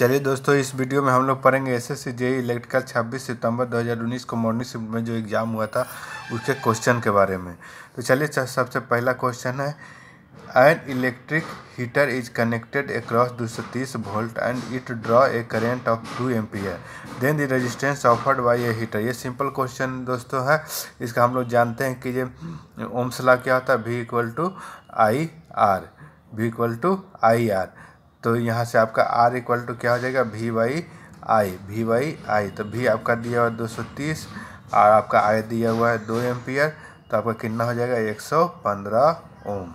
चलिए दोस्तों इस वीडियो में हम लोग पढ़ेंगे S S C J electrical छब्बीस सितंबर 2019 को मॉर्निंग शिफ्ट में जो एग्ज़ाम हुआ था उसके क्वेश्चन के बारे में तो चलिए सबसे पहला क्वेश्चन है an electric heater is connected across दो सौ तीस volt and it draw a current of two amp है then the resistance offered by a heater ये सिंपल क्वेश्चन दोस्तों है इसका हम लोग जानते हैं कि ये ओम्सला क्या होता है V equal to I R V equal to I R तो यहाँ से आपका आर इक्वल टू क्या हो जाएगा V by I V by I तो वी आपका दिया हुआ दो सौ तीस और आपका आई दिया हुआ है दो एम्पियर तो आपका कितना हो जाएगा एक सौ पंद्रह ohm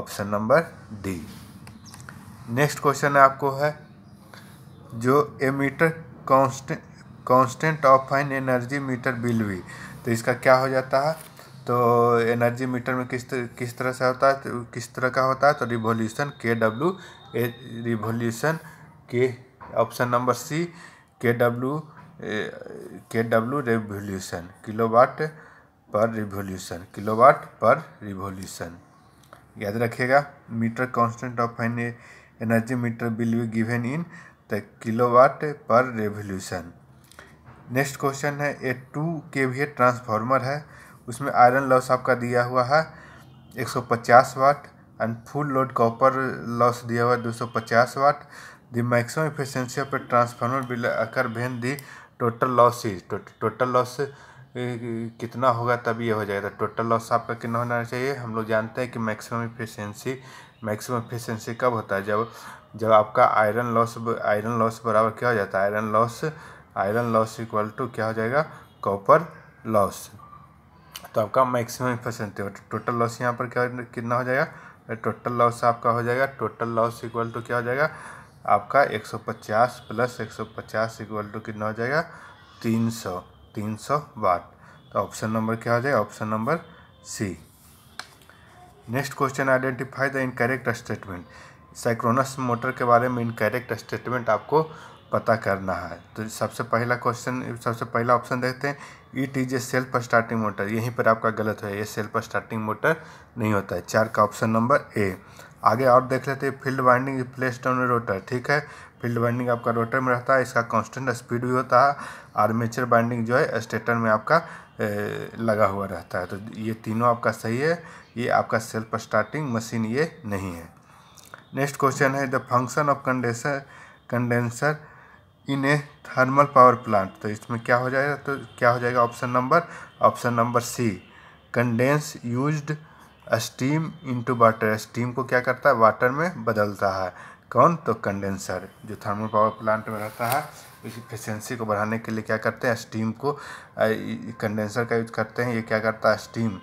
option number D next question आपको है जो a meter constant of fine energy meter will भी तो इसका क्या हो जाता है तो एनर्जी मीटर में किस तर, किस तरह से होता है तो किस तरह का होता है तो रिवोल्यूशन के डब्ल्यू रिवोल्यूशन के option number C K W K W revolution kilowatt per revolution kilowatt per revolution याद रखिएगा meter constant of an energy meter will be given in the kilowatt per revolution next question है a to के भी transformer है उसमें iron loss आपका दिया हुआ है 150 watt and full load copper loss दिया हुआ दो सौ पचास watt the maximum efficiency of a transformer will occur when the total loss is total loss कितना होगा तब ये हो जाएगा टोटल लॉस आपका कितना होना चाहिए हम लोग जानते हैं कि मैक्सिमम इफिशेंसी मैक्सिमम इफिशेंसी कब होता है जब जब आपका आयरन लॉस आयरन लॉस बराबर क्या हो जाता है iron loss iron loss equal to क्या हो जाएगा कॉपर लॉस तो आपका मैक्सिमम इफिशेंसी टोटल लॉस यहाँ पर क्या कितना हो जाएगा टोटल लॉस आपका हो जाएगा टोटल लॉस इक्वल टू क्या हो जाएगा आपका 150 प्लस 150 इक्वल टू कितना हो जाएगा 300 300 वाट तो ऑप्शन नंबर क्या हो जाएगा option number C next question identify the incorrect statement synchronous motor के बारे में इनकरेक्ट स्टेटमेंट आपको पता करना है तो सबसे पहला क्वेश्चन सबसे पहला ऑप्शन देखते हैं it is a self starting motor यहीं पर आपका गलत है ये सेल्फ स्टार्टिंग मोटर नहीं होता है चार का ऑप्शन नंबर ए आगे और देख लेते हैं field winding place on rotor ठीक है फील्ड वाइंडिंग आपका रोटर में रहता है इसका कांस्टेंट स्पीड भी होता है आर्मेचर बाइंडिंग जो है स्टेटर में आपका ए, लगा हुआ रहता है तो ये तीनों आपका सही है ये आपका सेल्फ स्टार्टिंग मशीन ये नहीं है नेक्स्ट क्वेश्चन है the function of condenser condenser in a thermal power plant तो इसमें क्या हो जाएगा तो क्या हो जाएगा option number option number C condense used steam into water steam को क्या करता है वाटर में बदलता है कौन तो कंडेंसर जो थर्मल पावर प्लांट में रहता है उसकी एफिशेंसी को बढ़ाने के लिए क्या करते हैं स्टीम को कंडेंसर का यूज करते हैं ये क्या करता है स्टीम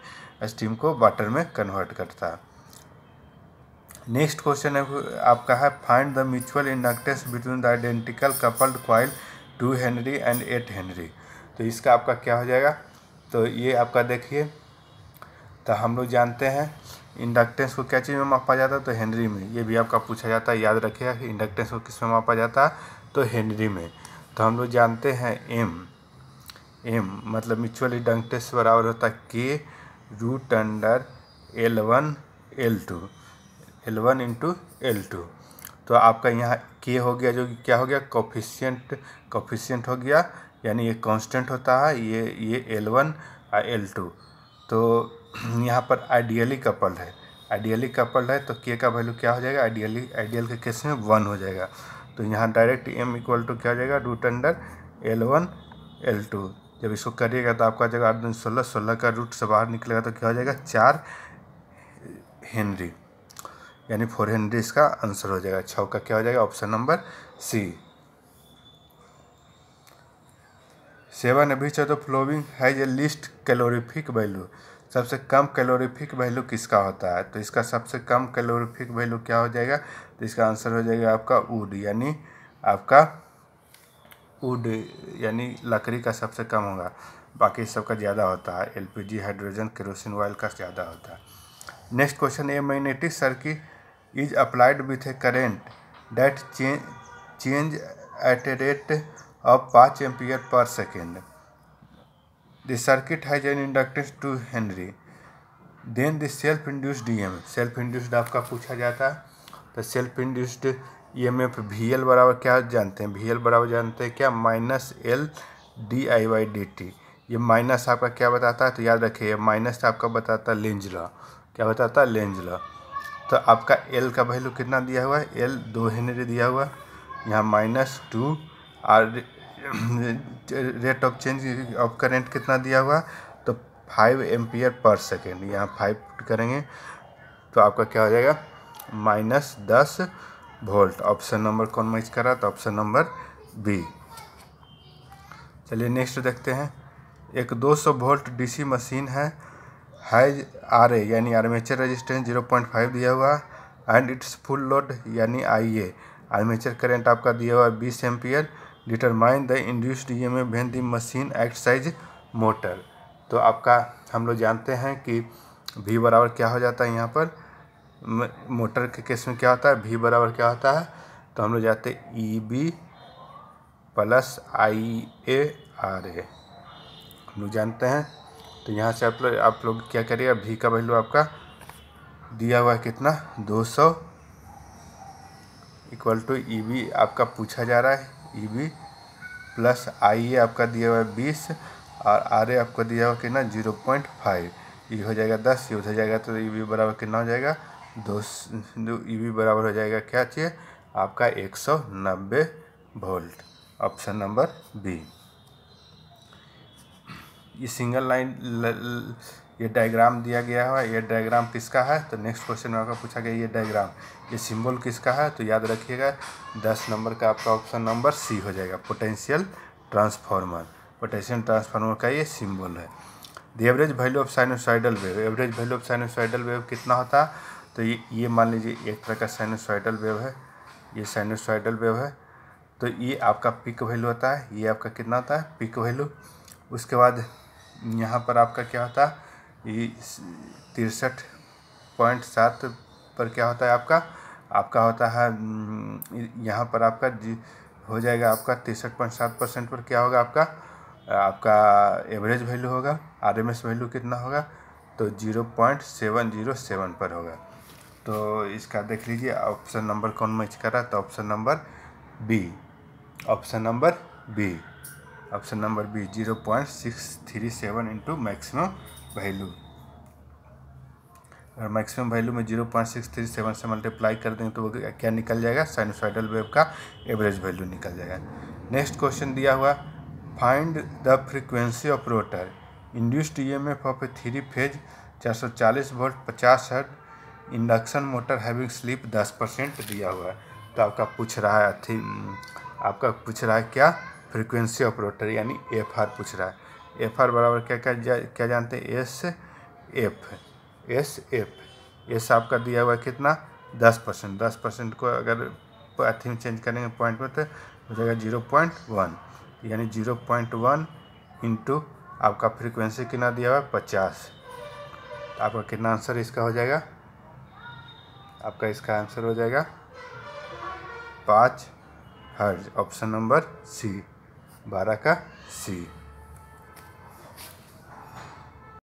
स्टीम को वाटर में कन्वर्ट करता है नेक्स्ट क्वेश्चन आपका है find the mutual inductance between the identical coupled coil two henry and eight henry तो इसका आपका क्या हो जाएगा तो ये आपका देखिए तो हम लोग जानते हैं इंडक्टेंस को क्या चीज़ में मापा जाता है तो हेनरी में ये भी आपका पूछा जाता है याद रखिएगा कि इंडक्टेंस को किस में मापा जाता है तो हेनरी में तो हम लोग जानते हैं एम एम मतलब म्यूचुअल इंडक्टेंस बराबर होता है K root under L one L two L one into L two तो आपका यहाँ के हो गया जो कि क्या हो गया कॉफिशियंट कॉफिशियंट हो गया यानी ये कांस्टेंट होता है ये ये एल वन और एल टू तो यहाँ पर आइडियली कपल है आइडियली कपल है तो के का वैल्यू क्या हो जाएगा आइडियली आइडियल के केस में वन हो जाएगा तो यहाँ डायरेक्ट एम इक्वल टू क्या हो जाएगा root under L one L two जब इसको करिएगा तो आपका जगह आठ दिन सोलह सोलह का रूट से बाहर निकलेगा तो क्या हो जाएगा चार हेनरी यानी फोर हंड्रेड इसका आंसर हो जाएगा छः का क्या हो जाएगा ऑप्शन नंबर सी सेवन अभी चाहे फ्लोविंग है ये लिस्ट कैलोरीफिक वैल्यू सबसे कम कैलोरीफिक वैल्यू किसका होता है तो इसका सबसे कम कैलोरीफिक वैल्यू क्या हो जाएगा तो इसका आंसर हो जाएगा आपका वुड यानी आपका वुड यानी लकड़ी का सबसे कम होगा बाकी सबका ज़्यादा होता है एलपीजी हाइड्रोजन केरोसिन ऑयल का ज़्यादा होता है next question a magnetic circuit is applied with a current that change change at a rate of पाँच ampere per second The circuit has an inductance 2 then the self induced D M self induced आपका पूछा जाता है तो self induced E M F V L बराबर क्या जानते हैं वी एल बराबर जानते हैं क्या minus L D I by D T ये माइनस आपका क्या बताता है तो याद रखिए माइनस आपका बताता है लेंज लॉ क्या बताता है लेंज लॉ तो आपका एल का वैल्यू कितना दिया हुआ है एल दो हेनरी दिया हुआ है यहाँ माइनस टू और rate of change of current कितना दिया हुआ तो फाइव एम्पियर पर सेकेंड यहाँ फाइव करेंगे तो आपका क्या हो जाएगा माइनस दस वोल्ट ऑप्शन नंबर कौन मैच करा तो ऑप्शन नंबर बी चलिए नेक्स्ट देखते हैं एक 200 वोल्ट डीसी मशीन है हाई आर ए यानी armature resistance zero point five दिया हुआ एंड इट्स फुल लोड यानी आई ए आर्मेचर करेंट आपका दिया हुआ बीस ampere determine the induced E M when the machine exercise motor तो आपका हम लोग जानते हैं कि भी बराबर क्या हो जाता है यहाँ पर मोटर के केस में क्या होता है भी बराबर क्या होता है तो हम लोग जाते हैं E B plus I A R A हम लोग जानते हैं तो यहाँ से आप लोग आप लोग क्या करिएगा भी का वैल्यू आपका दिया हुआ है कितना दो सौ equal to E e B आपका पूछा जा रहा है E e B plus I A आपका दिया हुआ है बीस और आर ए आपका दिया हुआ कितना zero point five E e हो जाएगा दस ये उधर जाएगा तो ई बी बराबर कितना हो जाएगा दो ई बी बराबर हो जाएगा क्या चाहिए आपका एक सौ नब्बे वोल्ट ऑप्शन नंबर बी ये सिंगल लाइन ये डायग्राम दिया गया है ये डायग्राम किसका है तो नेक्स्ट क्वेश्चन में आपका पूछा गया ये डायग्राम ये सिंबल किसका है तो याद रखिएगा दस नंबर का आपका ऑप्शन नंबर सी हो जाएगा पोटेंशियल ट्रांसफार्मर पोटेंशियल ट्रांसफार्मर का ये सिंबल है the average value of sinusoidal wave average value of sinusoidal wave कितना होता तो ये ये मान लीजिए एक तरह का साइनोसाइडल वेव है ये साइनोसाइडल वेव है तो ये आपका पिक वैल्यू होता है ये आपका कितना होता है पिक वैल्यू उसके बाद यहाँ पर आपका क्या होता है तिरसठ पॉइंट सात पर क्या होता है आपका आपका होता है हम्म, यहाँ पर आपका हो जाएगा आपका तिरसठ पॉइंट सात परसेंट पर क्या होगा आपका आपका एवरेज वैल्यू होगा आरएमएस वैल्यू कितना होगा तो zero point seven zero seven पर होगा तो इसका देख लीजिए ऑप्शन नंबर कौन मैच कर रहा है तो option number B option number B option number B zero point six three seven into maximum value अगर मैक्सिमम वैल्यू में zero point six three seven से मल्टीप्लाई कर देंगे तो वो क्या निकल जाएगा साइनोसाइडल वेव का एवरेज वैल्यू निकल जाएगा नेक्स्ट क्वेश्चन दिया हुआ find the frequency of rotor induced E M F of a three phase चार सौ चालीस वोल्ट पचास hertz induction motor having slip दस परसेंट दिया हुआ है तो आपका पूछ रहा है थी आपका पूछ रहा है क्या फ्रीक्वेंसी ऑपरेटर यानी एफ आर पूछ रहा है एफ आर बराबर क्या क्या जा, क्या जानते हैं S F S F S आपका दिया हुआ कितना दस परसेंट दस परसेंट को अगर अथी में चेंज करेंगे पॉइंट में तो हो जाएगा जीरो पॉइंट वन यानी जीरो पॉइंट वन इंटू आपका फ्रीक्वेंसी कितना दिया हुआ है पचास तो आपका कितना आंसर इसका हो जाएगा आपका इसका आंसर हो जाएगा पाँच हर्ज ऑप्शन नंबर सी Baraka, sí.